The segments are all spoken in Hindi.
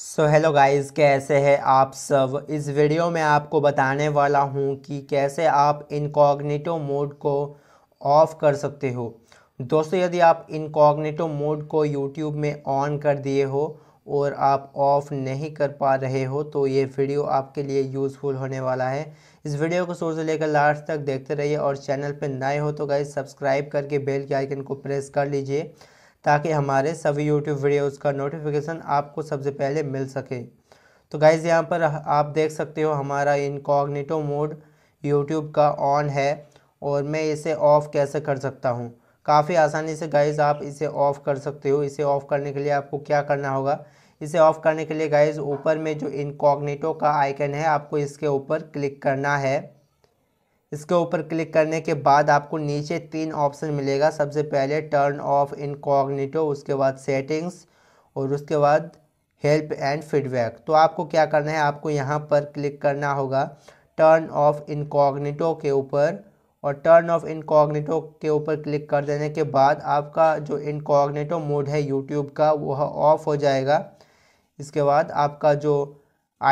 सो हेलो गाइस कैसे हैं आप सब इस वीडियो में आपको बताने वाला हूं कि कैसे आप इनकॉग्निटो मोड को ऑफ़ कर सकते हो दोस्तों यदि आप इनकॉग्निटो मोड को यूट्यूब में ऑन कर दिए हो और आप ऑफ़ नहीं कर पा रहे हो तो ये वीडियो आपके लिए यूज़फुल होने वाला है इस वीडियो को शुरू से लेकर लास्ट तक देखते रहिए और चैनल पर नए हो तो गाइज सब्सक्राइब करके बेल के आइकन को प्रेस कर लीजिए ताकि हमारे सभी यूट्यूब वीडियोज़ का नोटिफिकेशन आपको सबसे पहले मिल सके तो गाइज़ यहाँ पर आप देख सकते हो हमारा इनकॉग्निटो मोड यूट्यूब का ऑन है और मैं इसे ऑफ़ कैसे कर सकता हूँ काफ़ी आसानी से गाइज़ आप इसे ऑफ़ कर सकते हो इसे ऑफ़ करने के लिए आपको क्या करना होगा इसे ऑफ़ करने के लिए गाइज़ ऊपर में जो इनकॉग्निटो का आइकन है आपको इसके ऊपर क्लिक करना है इसके ऊपर क्लिक करने के बाद आपको नीचे तीन ऑप्शन मिलेगा सबसे पहले टर्न ऑफ इनकॉग्निटो उसके बाद सेटिंग्स और उसके बाद हेल्प एंड फीडबैक तो आपको क्या करना है आपको यहाँ पर क्लिक करना होगा टर्न ऑफ इनकॉग्निटो के ऊपर और टर्न ऑफ इनकॉग्निटो के ऊपर क्लिक कर देने के बाद आपका जो इनकॉग्निटो मोड है यूट्यूब का वह ऑफ हो जाएगा इसके बाद आपका जो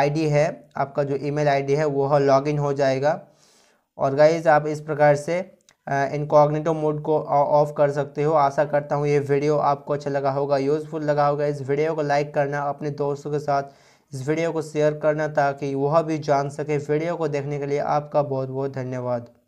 आईडी है आपका जो ईमेल आईडी है वह लॉगिन हो जाएगा और गाइज आप इस प्रकार से इनकॉग्निटो मोड को ऑफ कर सकते हो आशा करता हूँ ये वीडियो आपको अच्छा लगा होगा यूज़फुल लगा होगा इस वीडियो को लाइक करना अपने दोस्तों के साथ इस वीडियो को शेयर करना ताकि वह भी जान सके वीडियो को देखने के लिए आपका बहुत बहुत धन्यवाद